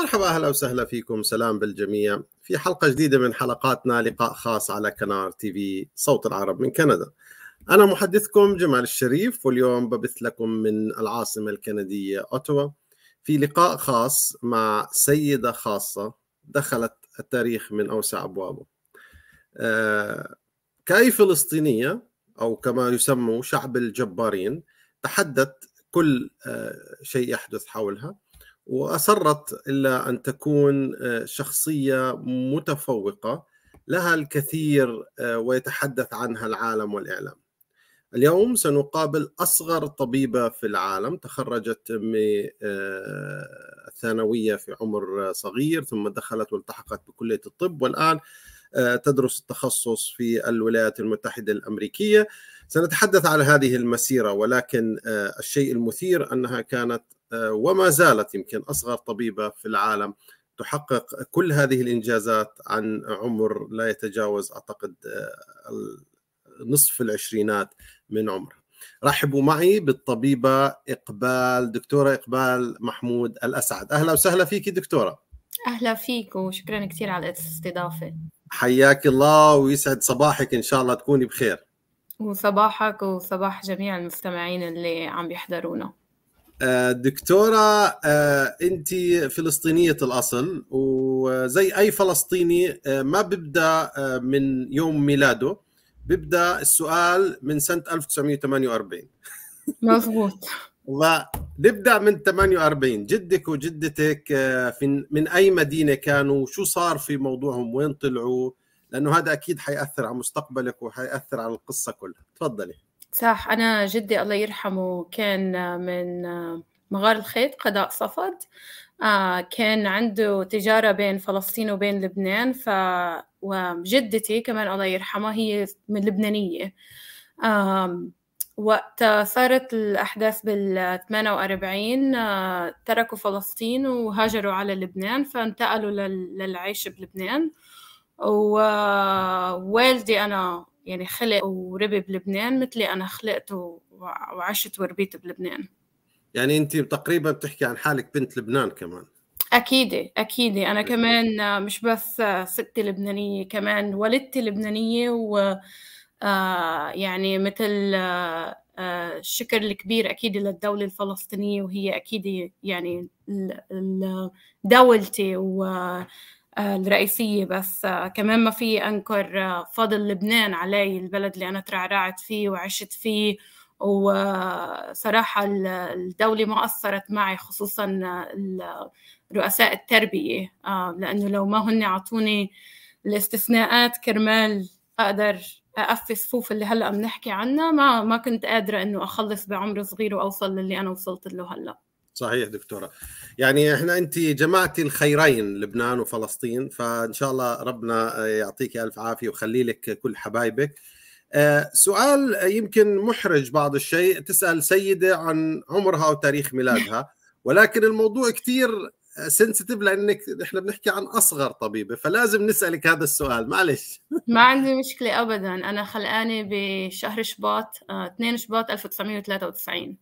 مرحبا اهلا وسهلا فيكم سلام بالجميع في حلقه جديده من حلقاتنا لقاء خاص على كنار تي في صوت العرب من كندا انا محدثكم جمال الشريف واليوم ببث لكم من العاصمه الكنديه اوتوا في لقاء خاص مع سيده خاصه دخلت التاريخ من اوسع ابوابه آه، كاي فلسطينيه او كما يسموا شعب الجبارين تحدت كل آه، شيء يحدث حولها واصرت الا ان تكون آه، شخصيه متفوقه لها الكثير آه، ويتحدث عنها العالم والاعلام. اليوم سنقابل اصغر طبيبه في العالم تخرجت من آه، الثانويه في عمر صغير ثم دخلت والتحقت بكليه الطب والان تدرس التخصص في الولايات المتحده الامريكيه. سنتحدث عن هذه المسيره ولكن الشيء المثير انها كانت وما زالت يمكن أصغر طبيبة في العالم تحقق كل هذه الإنجازات عن عمر لا يتجاوز أعتقد آه، نصف العشرينات من عمرها رحبوا معي بالطبيبة إقبال دكتورة إقبال محمود الأسعد أهلا وسهلا فيك دكتورة أهلا فيك وشكرا كثير على الاستضافة حياك الله ويسعد صباحك إن شاء الله تكوني بخير وصباحك وصباح جميع المستمعين اللي عم بيحضرونا آه، دكتورة آه، أنت فلسطينية الأصل وزي أي فلسطيني آه، ما ببدأ من يوم ميلاده ببدأ السؤال من سنة 1948 مضبوط ونبدأ من 48 جدك وجدتك من أي مدينة كانوا شو صار في موضوعهم وين طلعوا لأنه هذا أكيد حيأثر على مستقبلك وحيأثر على القصة كلها تفضلي صح أنا جدي الله يرحمه كان من مغار الخيط قضاء صفد آه، كان عنده تجارة بين فلسطين وبين لبنان ف وجدتي كمان الله يرحمها هي من لبنانية وقت صارت الأحداث بال 48 آه، تركوا فلسطين وهاجروا على لبنان فانتقلوا للعيش بلبنان ووالدي أنا يعني خلق وربي بلبنان مثلي أنا خلقت وعشت وربيت بلبنان يعني أنت تقريبا بتحكي عن حالك بنت لبنان كمان أكيدة أكيدة أنا إيه. كمان مش بس ستي لبنانية كمان والدتي لبنانية و آه، يعني مثل آه، الشكر الكبير أكيد للدولة الفلسطينية وهي أكيد يعني دولتي و الرئيسية بس آه، كمان ما في أنكر آه، فضل لبنان علي البلد اللي أنا ترعرعت فيه وعشت فيه وصراحة الدولة ما قصرت معي خصوصا آه، رؤساء التربية لأنه لو ما هن عطوني الاستثناءات كرمال أقدر أقفي الصفوف اللي هلأ بنحكي عنها ما ما كنت قادرة إنه أخلص بعمر صغير وأوصل للي أنا وصلت له هلأ صحيح دكتوره يعني احنا انت جمعتي الخيرين لبنان وفلسطين فان شاء الله ربنا آه، يعطيك الف عافيه ويخلي لك كل حبايبك آه، سؤال يمكن محرج بعض الشيء تسال سيده عن عمرها وتاريخ ميلادها ولكن الموضوع كثير سنسيتيف آه، لانك احنا بنحكي عن اصغر طبيبه فلازم نسالك هذا السؤال معلش ما عندي مشكله ابدا انا خلقانه بشهر شباط 2 شباط 1993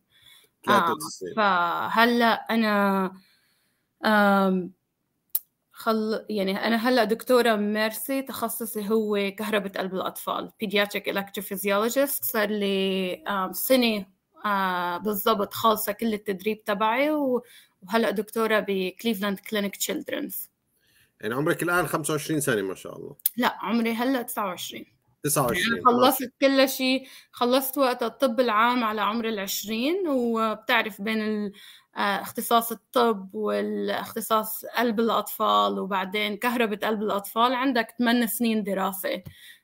آه، فهلا انا خل يعني انا هلا دكتوره ميرسي تخصصي هو كهرباء قلب الاطفال بيدياتريك الكتروفيزيولوجيست صار لي سنه آه، بالضبط خالصه كل التدريب تبعي وهلا دكتوره بكليفلاند كلينيك تشيلدرنز يعني عمرك الان 25 سنه ما شاء الله لا عمري هلا 29 29 يعني خلصت كل شيء خلصت وقت الطب العام على عمر ال20 وبتعرف بين آه، اختصاص الطب والاختصاص قلب الأطفال وبعدين كهربة قلب الأطفال عندك 8 سنين دراسة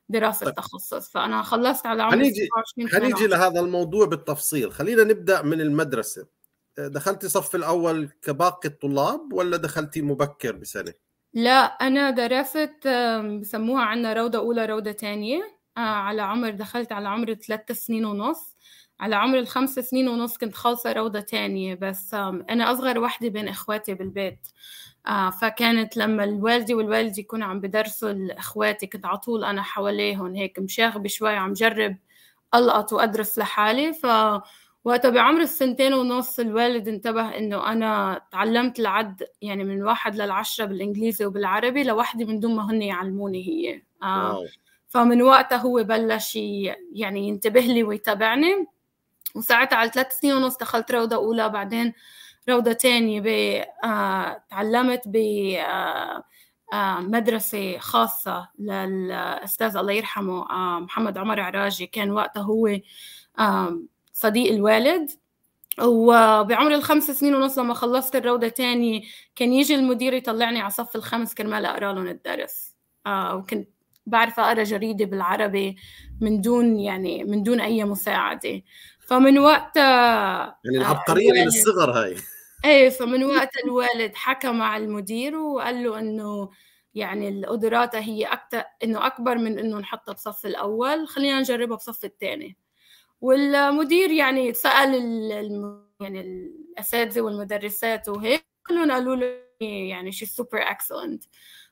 دراسة طيب. تخصص فأنا خلصت على عمر 29 خليجي لهذا الموضوع بالتفصيل خلينا نبدأ من المدرسة دخلتي صف الأول كباقي الطلاب ولا دخلتي مبكر بسنة؟ لا أنا درست بسموها عنا روضة أولى روضة تانية آه، على عمر دخلت على عمر ثلاث سنين ونص على عمر الخمس سنين ونص كنت خالصة روضة تانية بس أنا أصغر وحدة بين إخواتي بالبيت آه، فكانت لما الوالدي والوالدي يكونوا عم بدرسوا إخواتي كنت على طول أنا حواليهم هيك مشاغبة شوي عم جرب ألقط وأدرس لحالي وقتها بعمر السنتين ونص الوالد انتبه انه انا تعلمت العد يعني من واحد للعشرة بالانجليزي وبالعربي لوحدي من دون ما هن يعلموني هي آه فمن وقتها هو بلش يعني ينتبه لي ويتابعني وساعتها على ثلاث سنين ونص دخلت روضة أولى بعدين روضة تانية آه تعلمت ب آه، آه، مدرسة خاصة للأستاذ الله يرحمه آه، محمد عمر عراجي كان وقتها هو صديق الوالد وبعمر الخمس سنين ونص لما خلصت الروضة تاني كان يجي المدير يطلعني على صف الخمس كرمال أقرأ لهم الدرس آه، وكنت بعرف أقرأ جريدة بالعربي من دون يعني من دون أي مساعدة فمن وقتها يعني آه، العبقرية من الصغر هاي ايه فمن وقت الوالد حكى مع المدير وقال له انه يعني القدرات هي اكثر انه اكبر من انه نحطها بصف الاول خلينا نجربها بصف الثاني والمدير يعني سال يعني الاساتذه والمدرسات وهيك كلهم قالوا له يعني شي سوبر اكسلنت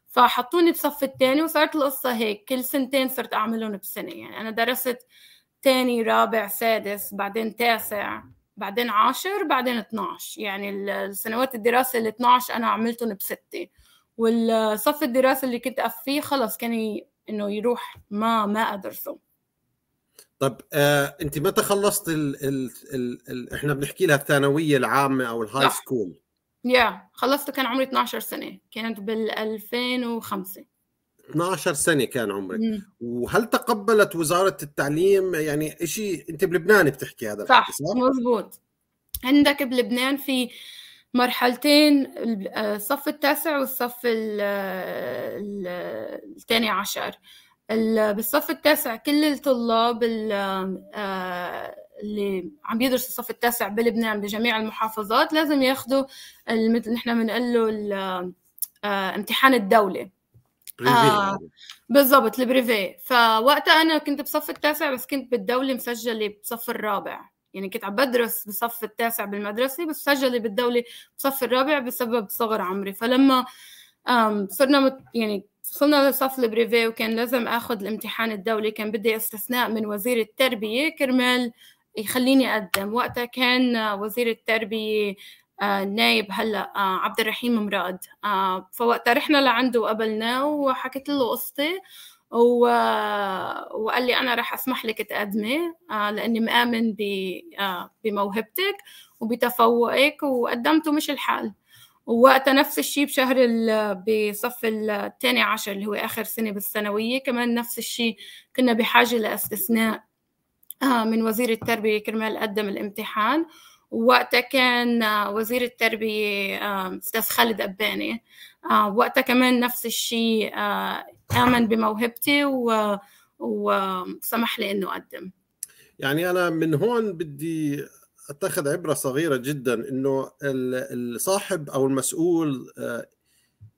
فحطوني بصف الثاني وصارت القصه هيك كل سنتين صرت اعملهم بسنه يعني انا درست ثاني رابع سادس بعدين تاسع بعدين عاشر بعدين 12 يعني السنوات الدراسه ال 12 انا عملتهم بسته والصف الدراسه اللي كنت فيه خلص كان انه يروح ما ما ادرسه طب آه انت متى خلصت ال ال ال الـ احنا بنحكي لها الثانويه العامه او الهاي سكول يا خلصت خلصته كان عمري 12 سنه كانت بال 2005 12 سنه كان عمرك مم. وهل تقبلت وزاره التعليم يعني شيء انت بلبنان بتحكي هذا صح, صح؟ مزبوط عندك بلبنان في مرحلتين آه، الصف التاسع والصف آه، آه، الثاني عشر بالصف التاسع كل الطلاب آه، اللي عم يدرسوا الصف التاسع بلبنان بجميع المحافظات لازم ياخذوا مثل نحن بنقول له آه، امتحان الدوله آه بالضبط البريفي فوقتها انا كنت بصف التاسع بس كنت بالدوله مسجله بصف الرابع يعني كنت عم بدرس بصف التاسع بالمدرسه بس مسجله بالدوله بصف الرابع بسبب صغر عمري فلما صرنا مت يعني وصلنا للصف البريفي وكان لازم اخذ الامتحان الدولي كان بدي استثناء من وزير التربيه كرمال يخليني اقدم وقتها كان وزير التربيه النايب آه، هلا آه، عبد الرحيم مراد آه، فوقتها رحنا لعنده وقابلناه وحكيت له قصتي و... وقال لي انا رح اسمح لك تقدمي لاني مآمن ب... بموهبتك وبتفوقك وقدمت ومش الحال ووقتها نفس الشيء بشهر بصف الثاني عشر اللي هو آخر سنة بالثانوية كمان نفس الشيء كنا بحاجة لاستثناء آه، من وزير التربية كرمال قدم الامتحان ووقتها كان آه، وزير التربية آه، أستاذ خالد أباني وقتها كمان نفس الشيء آمن بموهبتي و... وسمح لي إنه أقدم يعني أنا من هون بدي اتخذ عبره صغيره جدا انه الصاحب او المسؤول آه،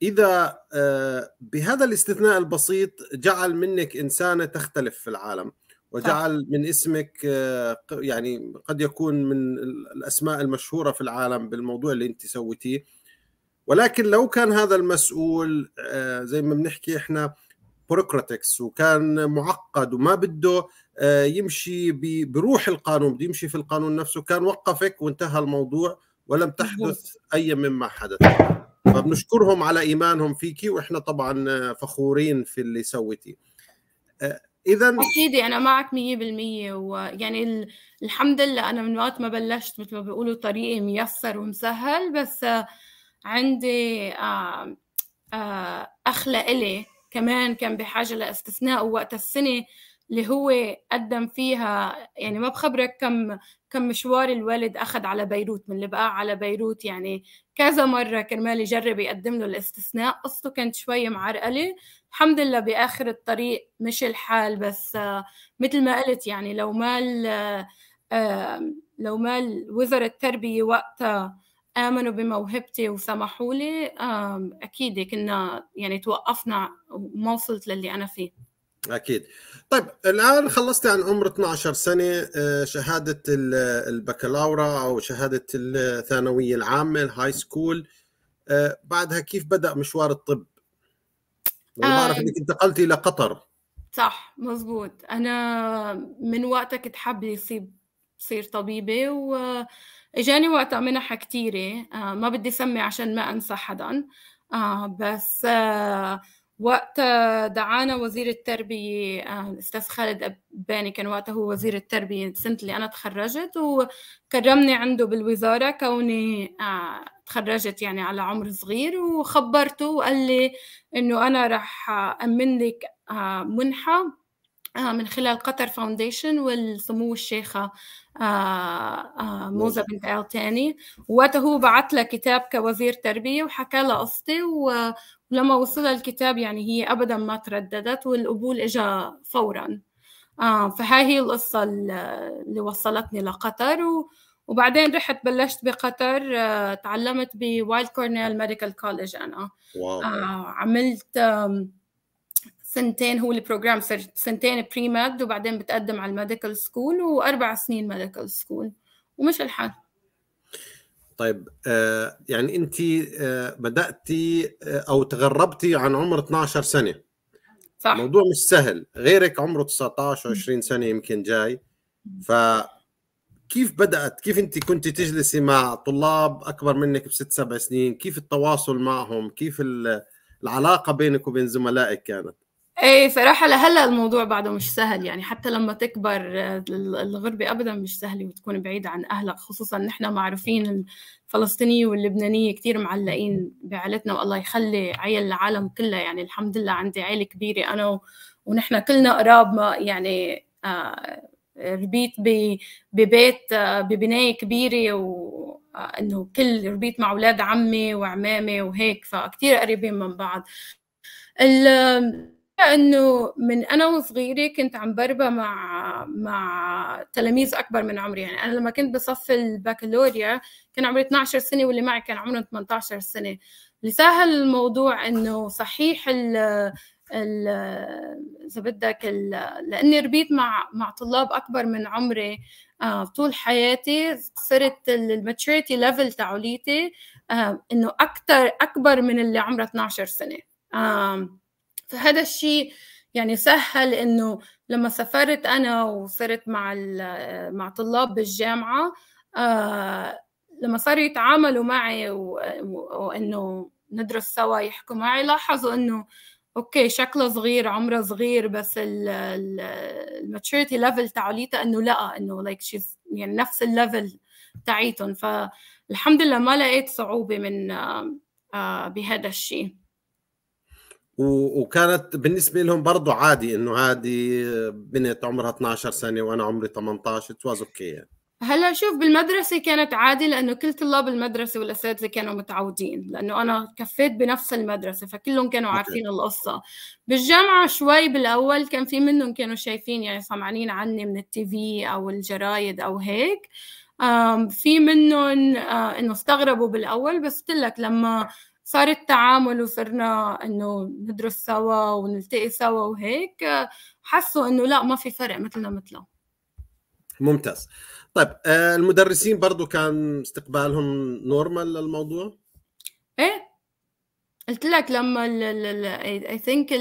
اذا آه، بهذا الاستثناء البسيط جعل منك انسانه تختلف في العالم وجعل من اسمك آه، يعني قد يكون من الاسماء المشهوره في العالم بالموضوع اللي انت سويتيه ولكن لو كان هذا المسؤول زي ما بنحكي احنا بروكراتكس وكان معقد وما بده آه، يمشي بروح القانون بده يمشي في القانون نفسه كان وقفك وانتهى الموضوع ولم تحدث اي مما حدث فبنشكرهم على ايمانهم فيكي واحنا طبعا فخورين في اللي سويتي آه، اذا اكيد انا معك 100% ويعني الحمد لله انا من وقت ما بلشت مثل ما بيقولوا طريقي ميسر ومسهل بس عندي آه، اخ لإلي كمان كان بحاجة لاستثناء وقت السنة اللي هو قدم فيها يعني ما بخبرك كم كم مشوار الوالد اخذ على بيروت من اللي بقى على بيروت يعني كذا مره كرمال يجرب يقدم له الاستثناء قصته كانت شوي معرقله الحمد لله باخر الطريق مش الحال بس مثل ما قلت يعني لو ما آه، لو ما وزاره التربيه وقتها آمنوا بموهبتي وسمحوا لي أكيد كنا يعني توقفنا وما وصلت للي أنا فيه أكيد طيب الآن خلصت عن عمر 12 سنة آه، شهادة البكالوريا أو شهادة الثانوية العامة الهاي آه، سكول بعدها كيف بدأ مشوار الطب؟ أنا آه، بعرف أنك انتقلتي إلى قطر صح مزبوط أنا من وقتها كنت حابة يصيب صير طبيبة و اجاني وقتها منحة كتيرة آه ما بدي سمي عشان ما انسى حدا آه بس آه وقت آه، دعانا وزير التربية آه، الأستاذ خالد أباني كان وقتها هو وزير التربية السنة اللي أنا تخرجت وكرمني عنده بالوزارة كوني آه، تخرجت يعني على عمر صغير وخبرته وقال لي إنه أنا رح أمن لك منحة من خلال قطر فاونديشن والسمو الشيخة آه، آه، موزة بنت تاني وقتها هو بعت لها كتاب كوزير تربية وحكى لها قصتي ولما وصلها الكتاب يعني هي أبدا ما ترددت والقبول إجا فورا آه، فهاي هي القصة اللي وصلتني لقطر و وبعدين رحت بلشت بقطر تعلمت بوايلد كورنيل ميديكال كولج انا واو. عملت سنتين هو البروجرام صار سنتين بري ماد وبعدين بتقدم على الميديكال سكول واربع سنين ميديكال سكول ومش الحال طيب آه، يعني انت آه، بداتي آه، او تغربتي عن عمر 12 سنه صح الموضوع مش سهل غيرك عمره 19 20 سنه يمكن جاي ف كيف بدات كيف انت كنت تجلسي مع طلاب اكبر منك بست سبع سنين كيف التواصل معهم كيف العلاقه بينك وبين زملائك كانت ايه صراحة لهلا الموضوع بعده مش سهل يعني حتى لما تكبر آه، الغربة أبدا مش سهلة وتكون بعيد عن أهلك خصوصا نحن معروفين الفلسطينية واللبنانية كتير معلقين بعائلتنا والله يخلي عيل العالم كلها يعني الحمد لله عندي عيلة كبيرة أنا ونحن كلنا قراب ما يعني آه، ربيت ببيت آه، ببناية كبيرة و انه كل ربيت مع اولاد عمي وعمامي وهيك فكتير قريبين من بعض ال... انه من انا وصغيره كنت عم بربى مع مع تلاميذ اكبر من عمري يعني انا لما كنت بصف البكالوريا كان عمري 12 سنه واللي معي كان عمره 18 سنه اللي سهل الموضوع انه صحيح ال ال اذا بدك لاني ربيت مع مع طلاب اكبر من عمري آه، طول حياتي صرت الماتشوريتي ليفل تعوليتي آه، انه اكثر اكبر من اللي عمره 12 سنه فهذا الشيء يعني سهل انه لما سافرت انا وصرت مع مع طلاب بالجامعه آه لما صاروا يتعاملوا معي وانه ندرس سوا يحكوا معي لاحظوا انه اوكي شكله صغير عمره صغير بس الماتشوريتي ليفل تعليته انه لا انه لايك like يعني نفس الليفل تعيتهم فالحمد لله ما لقيت صعوبه من آه, آه، بهذا الشيء وكانت بالنسبه لهم برضو عادي انه هذه بنت عمرها 12 سنه وانا عمري 18 اتواز اوكي يعني. هلا شوف بالمدرسة كانت عادي لأنه كل طلاب المدرسة والأساتذة كانوا متعودين لأنه أنا كفيت بنفس المدرسة فكلهم كانوا عارفين القصة بالجامعة شوي بالأول كان في منهم كانوا شايفين يعني سمعانين عني من التي في أو الجرايد أو هيك في منهم آه، إنه استغربوا بالأول بس قلت لك لما صار التعامل وصرنا انه ندرس سوا ونلتقي سوا وهيك حسوا انه لا ما في فرق مثلنا مثله ممتاز طيب آه، المدرسين برضو كان استقبالهم نورمال للموضوع ايه قلت لك لما اي ثينك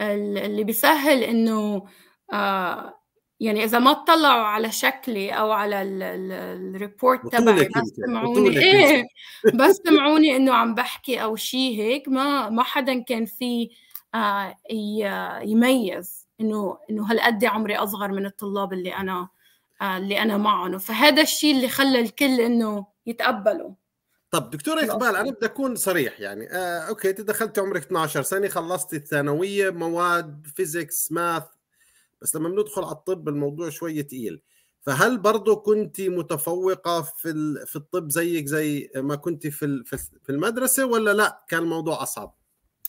اللي بيسهل انه آه يعني اذا ما اطلعوا على شكلي او على الريبورت تبعي بس سمعوني ايه بس سمعوني انه عم بحكي او شيء هيك ما ما حدا كان في آه، يميز انه انه هالقد عمري اصغر من الطلاب اللي انا آه، اللي انا معهم فهذا الشيء اللي خلى الكل انه يتقبلوا طب دكتوره اقبال انا بدي اكون صريح يعني آه اوكي انت دخلتي عمرك 12 سنه خلصتي الثانويه مواد فيزيكس ماث بس لما بندخل على الطب الموضوع شوي تقيل فهل برضه كنت متفوقة في في الطب زيك زي ما كنت في في المدرسة ولا لا كان الموضوع أصعب؟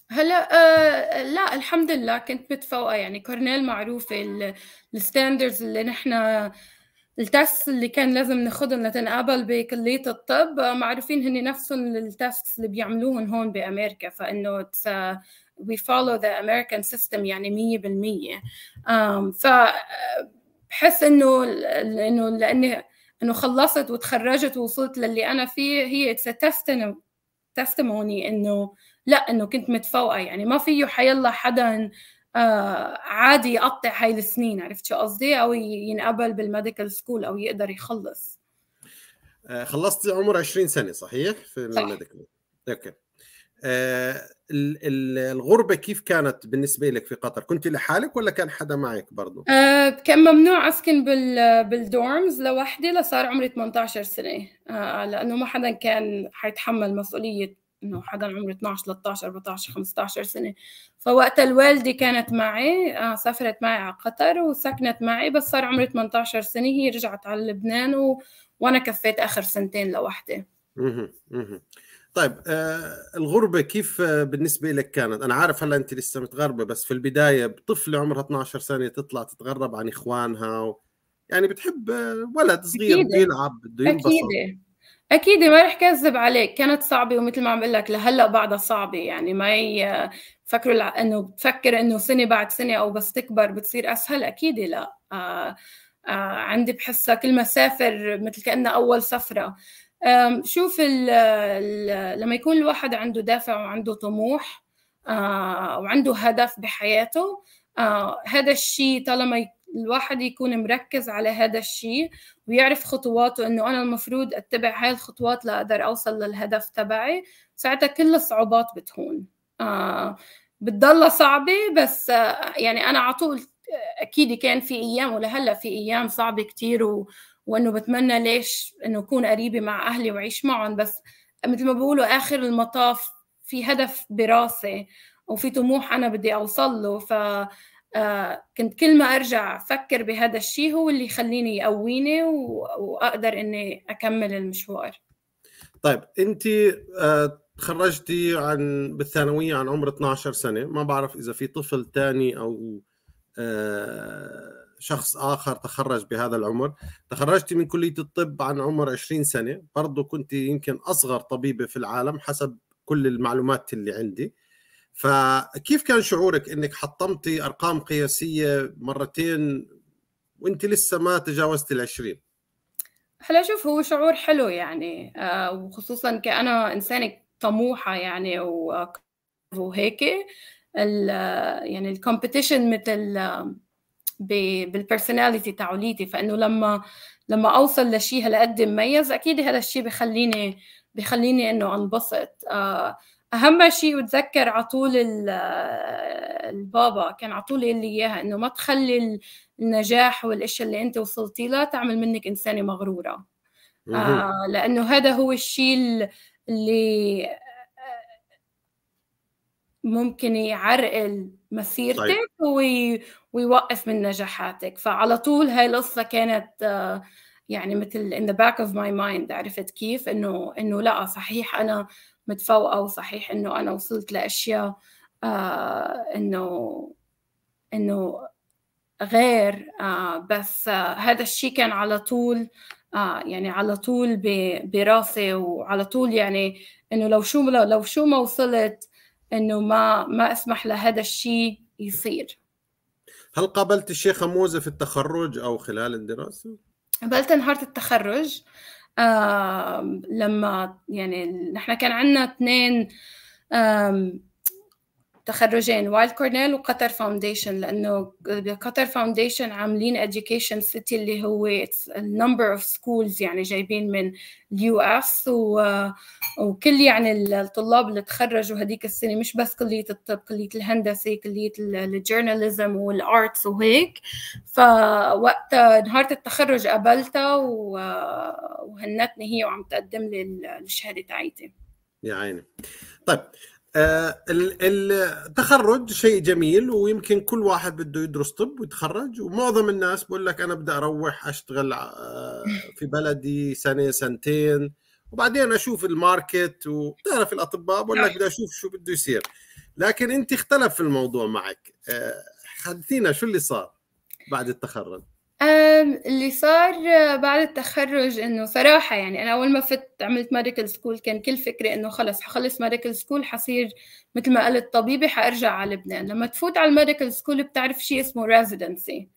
هلا آه لا الحمد لله كنت متفوقة يعني كورنيل معروفة الستاندرز اللي نحن التست اللي كان لازم ناخذهم لتنقابل بكلية الطب آه، معروفين هن نفسهم التست اللي بيعملوهم هون بأمريكا فإنه we follow the American system يعني 100% um, ف بحس انه انه لاني انه خلصت وتخرجت ووصلت للي انا فيه هي اتس تستموني انه لا انه كنت متفوقه يعني ما فيه حيلا حدا آه عادي يقطع هاي السنين عرفت شو قصدي او ينقبل بالميديكال سكول او يقدر يخلص آه، خلصت عمر 20 سنه صحيح في الميديكال اوكي آه، الغربة كيف كانت بالنسبة لك في قطر؟ كنت لحالك ولا كان حدا معك برضو؟ آه كان ممنوع أسكن بال بالدورمز لوحدي لصار عمري 18 سنة آه لأنه ما حدا كان حيتحمل مسؤولية إنه حدا عمره 12 13 14 15 سنة فوقت الوالدة كانت معي آه سافرت معي على قطر وسكنت معي بس صار عمري 18 سنة هي رجعت على لبنان و... وأنا كفيت آخر سنتين لوحدي طيب آه الغربه كيف آه بالنسبه لك كانت؟ انا عارف هلا انت لسه متغربه بس في البدايه بطفله عمرها 12 سنه تطلع تتغرب عن اخوانها و... يعني بتحب آه، ولد صغير بده يلعب بده ينبسط اكيد اكيد ما رح كذب عليك كانت صعبه ومثل ما عم بقول لك لهلا بعدها صعبه يعني ما ي... فكروا انه بتفكر انه سنه بعد سنه او بس تكبر بتصير اسهل اكيد لا آه آه عندي بحسها كل ما سافر مثل كانها اول سفره شوف الـ الـ لما يكون الواحد عنده دافع وعنده طموح آه، وعنده هدف بحياته آه، هذا الشيء طالما الواحد يكون مركز على هذا الشيء ويعرف خطواته انه انا المفروض اتبع هاي الخطوات لاقدر اوصل للهدف تبعي ساعتها كل الصعوبات بتهون آه، بتضلها صعبة بس يعني أنا على طول أكيد كان في أيام ولهلا في أيام صعبة كثير و وانه بتمنى ليش انه اكون قريبه مع اهلي واعيش معهم بس مثل ما بيقولوا اخر المطاف في هدف براسي وفي طموح انا بدي اوصل له ف آه، كنت كل ما ارجع افكر بهذا الشيء هو اللي يخليني يقويني واقدر اني اكمل المشوار طيب انت آه، تخرجتي عن بالثانويه عن عمر 12 سنه ما بعرف اذا في طفل ثاني او آه شخص آخر تخرج بهذا العمر تخرجت من كلية الطب عن عمر 20 سنة برضو كنت يمكن أصغر طبيبة في العالم حسب كل المعلومات اللي عندي فكيف كان شعورك انك حطمتي ارقام قياسيه مرتين وانت لسه ما تجاوزت العشرين هلا شوف هو شعور حلو يعني آه، وخصوصا كأنا إنسانة طموحة يعني وهيك يعني الكومبيتيشن مثل بالبرسوناليتي تاعوليتي فانه لما لما اوصل لشيء هالقد مميز اكيد هذا الشيء بخليني بخليني انه انبسط آه، اهم شيء على طول البابا كان على طول يقول لي اياها انه ما تخلي النجاح والاشياء اللي انت وصلتي لها تعمل منك انسانه مغروره آه لانه هذا هو الشيء اللي ممكن يعرقل مسيرتك طيب. وي... ويوقف من نجاحاتك فعلى طول هاي القصه كانت آه، يعني مثل in the back of my mind عرفت كيف انه انه لا صحيح انا متفوقه وصحيح انه انا وصلت لاشياء آه، انه انه غير آه، بس هذا الشيء كان على طول يعني على طول براسي وعلى طول يعني انه لو شو لو شو ما وصلت انه ما ما اسمح لهذا الشيء يصير هل قابلت الشيخ موزة في التخرج او خلال الدراسه قابلت نهار التخرج آه لما يعني نحن كان عندنا اثنين تخرجين وايلد كورنيل وقطر فاونديشن لانه قطر فاونديشن عاملين اديوكيشن سيتي اللي هو number اوف سكولز يعني جايبين من اليو اس وكل يعني الطلاب اللي تخرجوا هذيك السنه مش بس كليه الطب كليه الهندسه كليه الجورناليزم والارتس وهيك فوقت نهار التخرج قابلتها وهنتني هي وعم تقدم لي الشهاده تاعيتي يا عيني طيب آه، التخرج شيء جميل ويمكن كل واحد بده يدرس طب ويتخرج ومعظم الناس بقول لك انا بدي اروح اشتغل آه، في بلدي سنه سنتين وبعدين اشوف الماركت وبتعرف الاطباء بقول لك نعم. بدي اشوف شو بده يصير لكن انت اختلف في الموضوع معك آه، حدثينا شو اللي صار بعد التخرج اللي صار آه، بعد التخرّج إنه صراحة يعني أنا أول ما فِتْت عملت ميديكال سكول كان كل فكري إنه خلص حخلص ميديكال سكول حصير مثل ما قالت طبيبة حارجع على لبنان، لمّا تفوت على الميديكال سكول بتعرف شيء اسمه ريزيدنسي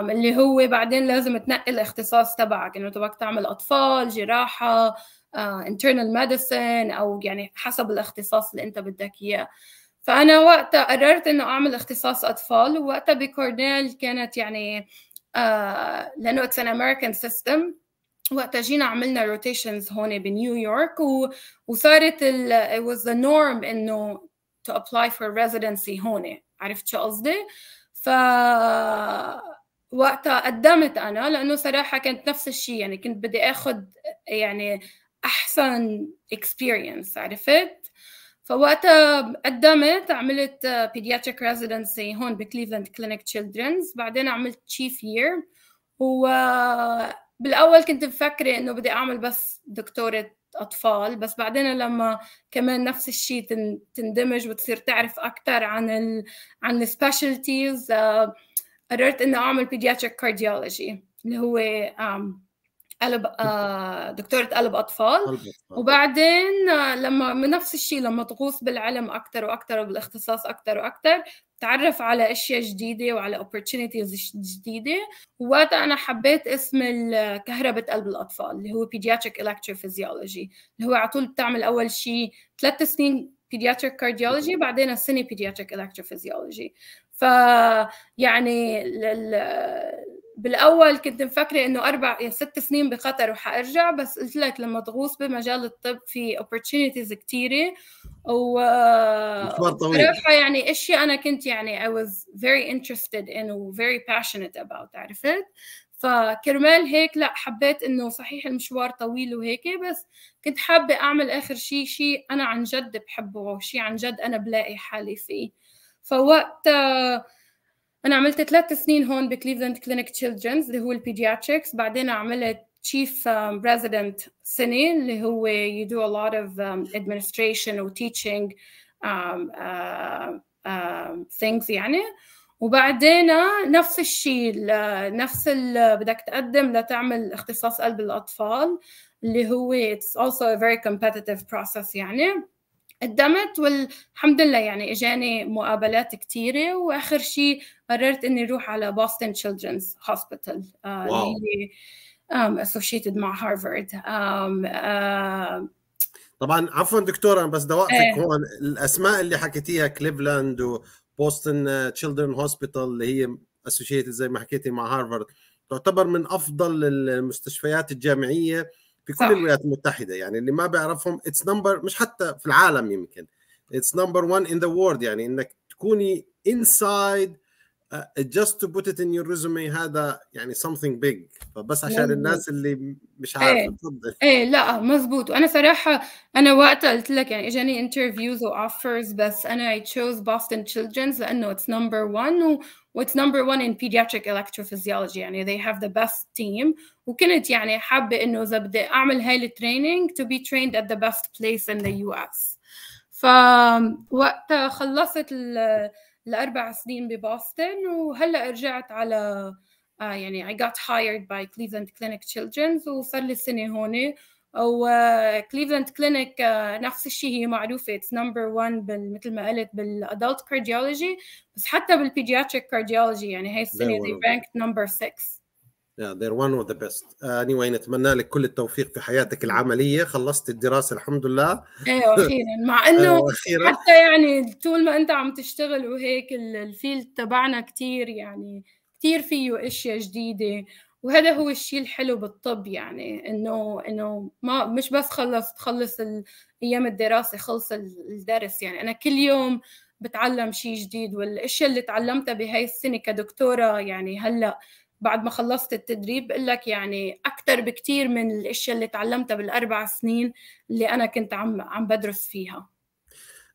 اللي هو بعدين لازم تنقّي الاختصاص تبعك، إنه تبعك تعمل أطفال، جراحة، انترنال آه، internal medicine أو يعني حسب الاختصاص اللي أنت بدّك إياه. فأنا وقتها قررت إنه أعمل اختصاص أطفال، ووقتها بكورنيل كانت يعني آه، لانه اتس ان امريكان سيستم وقتها جينا عملنا روتيشنز هون بنيويورك وصارت ال it was the norm انه to apply for residency هون عرفت شو قصدي؟ ف وقتها قدمت انا لانه صراحه كانت نفس الشيء يعني كنت بدي اخذ يعني احسن experience عرفت؟ فوقتها قدمت عملت بيدياتريك ريزيدنسي هون بكليفلاند كلينيك تشيلدرنز بعدين عملت تشيف يير و بالاول كنت مفكره انه بدي اعمل بس دكتوره اطفال بس بعدين لما كمان نفس الشيء تندمج وتصير تعرف اكثر عن الـ عن السبيشالتيز آه، قررت انه اعمل بيدياتريك كارديولوجي اللي هو قلب آه، دكتورة قلب أطفال وبعدين آه، لما من نفس الشيء لما تغوص بالعلم أكثر وأكثر وبالاختصاص أكثر وأكثر تعرف على أشياء جديدة وعلى opportunities جديدة ووقتها أنا حبيت اسم كهربة قلب الأطفال اللي هو pediatric electrophysiology اللي هو على طول بتعمل أول شيء ثلاث سنين pediatric cardiology بعدين السنة pediatric electrophysiology ف يعني بالاول كنت مفكره انه اربع يا ست سنين بقطر وحارجع بس قلت لك لما تغوص بمجال الطب في opportunities كثيره و بصراحه يعني اشياء انا كنت يعني I was very interested in و very passionate about عرفت فكرمال هيك لا حبيت انه صحيح المشوار طويل وهيك بس كنت حابه اعمل اخر شيء شيء انا عن جد بحبه شيء عن جد انا بلاقي حالي فيه فوقت انا عملت ثلاث سنين هون بكليفلاند كلينيك تشيلدرنز اللي هو البيدياتريكس بعدين عملت تشيف um, سنة اللي هو يدو ا لوت اوف ادمنستريشن um, administration و um, uh, um, يعني وبعدين آه، نفس الشيء نفس بدك تقدم لتعمل اختصاص قلب الأطفال اللي هو it's also a very competitive process يعني قدمت والحمد لله يعني اجاني مقابلات كثيره واخر شيء قررت اني اروح على بوسطن تشيلدرنز هوسبيتال اللي اسوشيتد مع هارفارد طبعا عفوا دكتوره انا بس دوقتك ايه. هون الاسماء اللي حكيتيها كليفلاند وبوستن تشيلدرن هوسبيتال اللي هي اسوشيتد زي ما حكيتي مع هارفارد تعتبر من افضل المستشفيات الجامعيه في كل صح. الولايات المتحده يعني اللي ما بيعرفهم اتس نمبر مش حتى في العالم يمكن اتس نمبر 1 ان ذا وورد يعني انك تكوني انسايد جاست تو بوت ات ان يور ريزومي هذا يعني سمثينج بيج فبس عشان مزبوط. الناس اللي مش إيه. عارفه تفضل ايه. ايه لا مزبوط وانا صراحه انا وقتها قلت لك يعني اجاني انترفيوز واوفرز بس انا اي تشوز بوستن تشيلدرنز لانه اتس نمبر 1 What's number 1 in pediatric electrophysiology يعني they have the best team وكنت يعني حابه انه اذا بدي اعمل هاي التريننج to be trained at the best place in the US فوقت خلصت الاربع سنين ببوسطن وهلا رجعت على يعني I got hired by Cleveland Clinic Children's وصار لي سنه هون وكليفلاند آه، كلينيك آه، نفس الشيء هي معروفه اتس نمبر 1 مثل ما قلت بالادلت كارديولوجي بس حتى بالبيدياتريك كارديولوجي يعني هاي السنه they رانكت نمبر 6 Yeah, they're one of the best. Uh, anyway, نتمنى لك كل التوفيق في حياتك العملية، خلصت الدراسة الحمد لله. ايوه أخيرا، مع إنه حتى يعني طول ما أنت عم تشتغل وهيك الفيلد تبعنا كثير يعني كثير فيه أشياء جديدة وهذا هو الشيء الحلو بالطب يعني انه انه ما مش بس خلص تخلص ايام الدراسه خلص الدرس يعني انا كل يوم بتعلم شيء جديد والاشياء اللي تعلمتها بهاي السنه كدكتوره يعني هلا بعد ما خلصت التدريب بقول لك يعني اكثر بكثير من الاشياء اللي تعلمتها بالاربع سنين اللي انا كنت عم عم بدرس فيها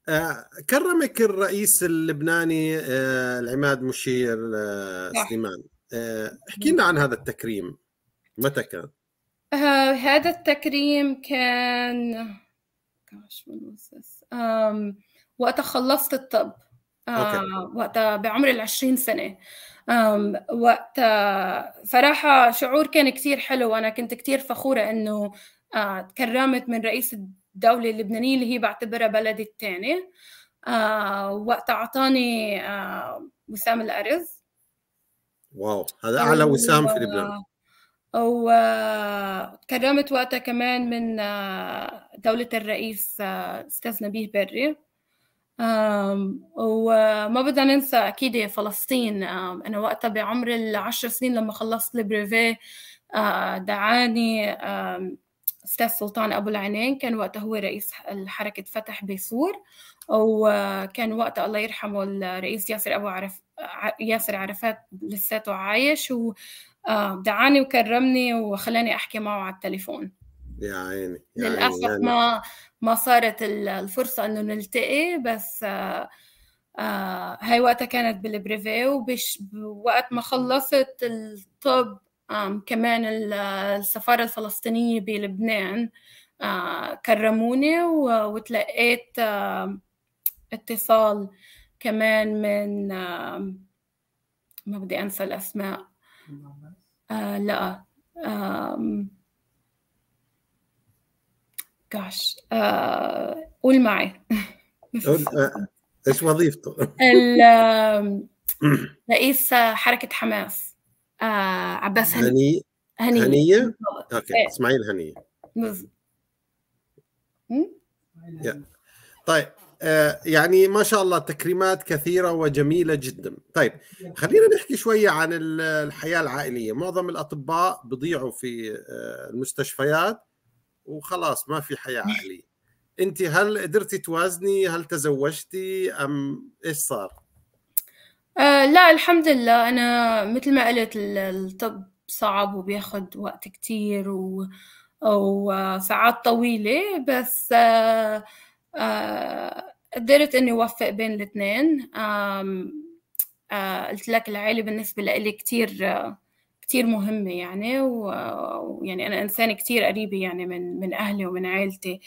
آه، كرمك الرئيس اللبناني آه، العماد مشير آه، سليمان آه، احكي لنا عن هذا التكريم متى كان؟ آه هذا التكريم كان وقت خلصت الطب آه وقت بعمر العشرين سنة وقت صراحة شعور كان كتير حلو وأنا كنت كتير فخورة أنه آه تكرمت من رئيس الدولة اللبنانية اللي هي بعتبرها بلدي الثاني آه وقت أعطاني آه وسام الأرز واو هذا اعلى وسام في لبنان وكرمت وقتها كمان من آه، دولة الرئيس آه، أستاذ نبيه بري وما بدنا ننسى أكيد فلسطين أنا وقتها بعمر العشر سنين لما خلصت البريفي آه، دعاني أستاذ سلطان أبو العينين كان وقتها هو رئيس حركة فتح بيصور وكان وقتها الله يرحمه الرئيس ياسر أبو عرف ياسر عرفات لساته عايش ودعاني آه، وكرمني وخلاني أحكي معه على التليفون يا عيني يا للأسف يعني. ما ما صارت الفرصة إنه نلتقي بس آه، آه، هاي وقتها كانت بالبريفي وقت ما خلصت الطب كمان السفارة الفلسطينية بلبنان كرموني وتلقيت اتصال كمان من ما بدي أنسى الأسماء لا جاش قول معي ايش وظيفته؟ رئيس حركة حماس آه عباس هني هنية هنية اوكي إيه. اسماعيل هنية طيب آه يعني ما شاء الله تكريمات كثيرة وجميلة جدا طيب خلينا نحكي شوية عن الحياة العائلية معظم الأطباء بضيعوا في آه، المستشفيات وخلاص ما في حياة عائلية انت هل قدرتي توازني هل تزوجتي ام ايش صار آه، لأ الحمد لله، أنا مثل ما قُلت الطب صعب وبياخد وقت كتير و وساعات طويلة، بس آه، آه، قدرت إنّي أوفّق بين الاتنين، قُلت لك العيلة بالنسبة لي كتير كتير مهمة يعني ويعني أنا إنسانة كتير قريبة يعني من من أهلي ومن عيلتي.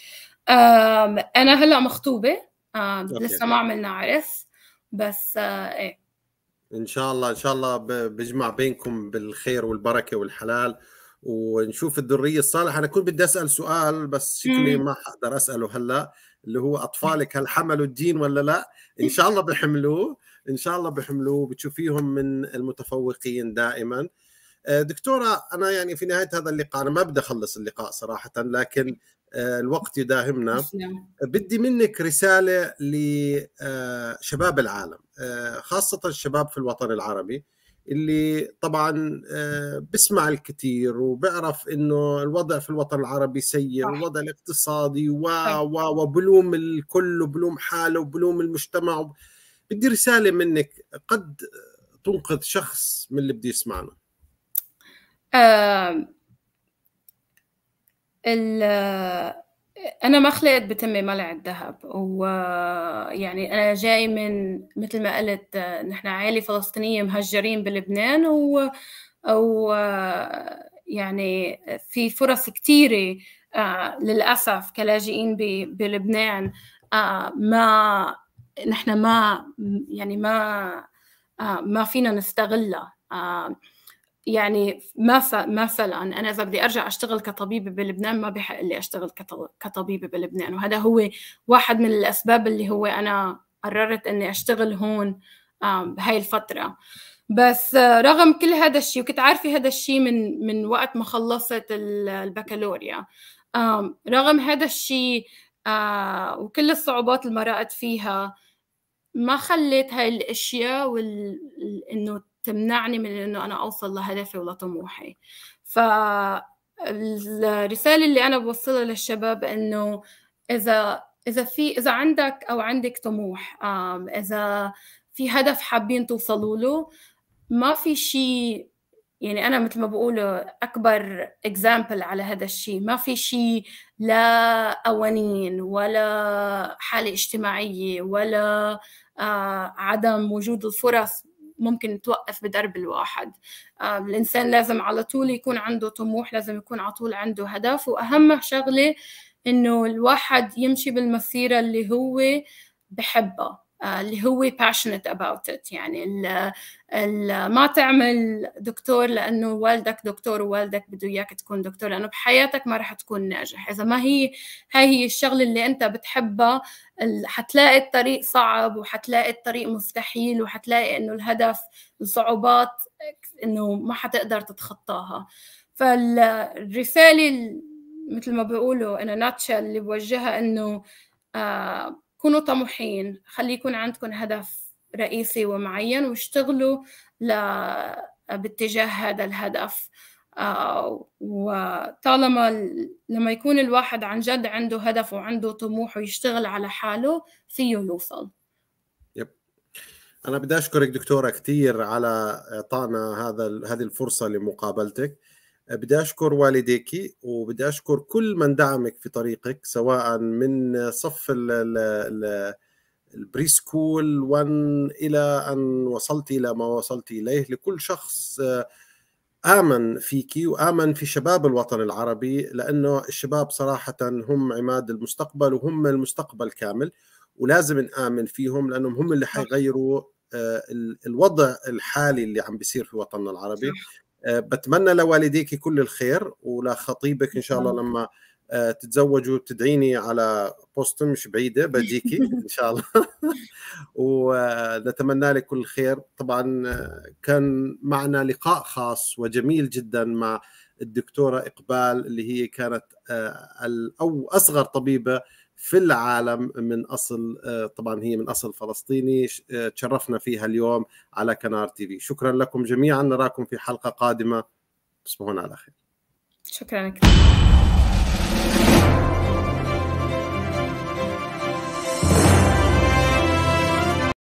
أنا هلّأ مخطوبة، لسّه ما عملنا عرس، بس إيه. ان شاء الله ان شاء الله بجمع بينكم بالخير والبركه والحلال ونشوف الذريه الصالحه انا كنت بدي اسال سؤال بس شكلي ما حقدر اساله هلا اللي هو اطفالك هل حملوا الدين ولا لا ان شاء الله بحملوه ان شاء الله بحملوه بتشوفيهم من المتفوقين دائما آه، دكتوره انا يعني في نهايه هذا اللقاء انا ما بدي اخلص اللقاء صراحه لكن آه، الوقت يداهمنا بدي منك رسالة لشباب آه، العالم آه، خاصة الشباب في الوطن العربي اللي طبعا بسمع الكثير وبعرف انه الوضع في الوطن العربي سيء الوضع الاقتصادي و و وبلوم الكل وبلوم حاله وبلوم المجتمع بدي رساله منك قد تنقذ شخص من اللي بده يسمعنا أنا ما خلقت بتمي ملع الذهب ويعني أنا جاي من مثل ما قلت نحن عائلة فلسطينية مهجرين بلبنان و أو يعني في فرص كثيرة آه، للأسف كلاجئين بلبنان آه، ما نحن ما يعني ما آه، ما فينا نستغلها يعني ما مثلا انا اذا بدي ارجع اشتغل كطبيبه بلبنان ما بحق لي اشتغل كطبيبه بلبنان وهذا هو واحد من الاسباب اللي هو انا قررت اني اشتغل هون بهاي الفتره بس آه، رغم كل هذا الشيء وكنت عارفه هذا الشيء من من وقت ما خلصت البكالوريا رغم هذا الشيء آه، وكل الصعوبات اللي مرقت فيها ما خليت هاي الاشياء وال... انه تمنعني من انه انا اوصل لهدفي ولطموحي ف الرساله اللي انا بوصلها للشباب انه اذا اذا في اذا عندك او عندك طموح اذا في هدف حابين توصلوا له ما في شيء يعني انا مثل ما بقوله اكبر اكزامبل على هذا الشيء ما في شيء لا قوانين ولا حاله اجتماعيه ولا آه، عدم وجود الفرص ممكن توقف بدرب الواحد الإنسان لازم على طول يكون عنده طموح لازم يكون على طول عنده هدف وأهم شغلة إنه الواحد يمشي بالمسيرة اللي هو بحبها آه، اللي هو passionate about it يعني ما تعمل دكتور لانه والدك دكتور ووالدك بده اياك تكون دكتور لانه بحياتك ما راح تكون ناجح اذا ما هي هاي هي الشغله اللي انت بتحبها حتلاقي الطريق صعب وحتلاقي الطريق مستحيل وحتلاقي انه الهدف الصعوبات انه ما حتقدر تتخطاها فالرساله مثل ما بيقولوا انا ناتشا اللي بوجهها انه آه كونوا طموحين خلي يكون عندكم هدف رئيسي ومعين واشتغلوا ل... باتجاه هذا الهدف آه، وطالما لما يكون الواحد عن جد عنده هدف وعنده طموح ويشتغل على حاله فيه يوصل يب انا بدي اشكرك دكتوره كثير على اعطائنا هذا هذه الفرصه لمقابلتك بدي اشكر والديك وبدي اشكر كل من دعمك في طريقك سواء من صف البري سكول 1 الى ان وصلت الى ما وصلت اليه لكل شخص امن فيك وامن في شباب الوطن العربي لانه الشباب صراحه هم عماد المستقبل وهم المستقبل كامل ولازم نامن فيهم لانهم هم اللي حيغيروا آه، الوضع الحالي اللي عم بيصير في وطننا العربي آه، بتمنى لوالديك كل الخير ولخطيبك ان شاء الله نعم. لما آه، تتزوجوا تدعيني على بوستن مش بعيده بجيكي ان شاء الله ونتمنى آه، لك كل الخير طبعا كان معنا لقاء خاص وجميل جدا مع الدكتوره اقبال اللي هي كانت او اصغر طبيبه في العالم من اصل آه، طبعا هي من اصل فلسطيني آه، تشرفنا فيها اليوم على كنار تي في شكرا لكم جميعا نراكم في حلقه قادمه تصبحون على خير شكرا لك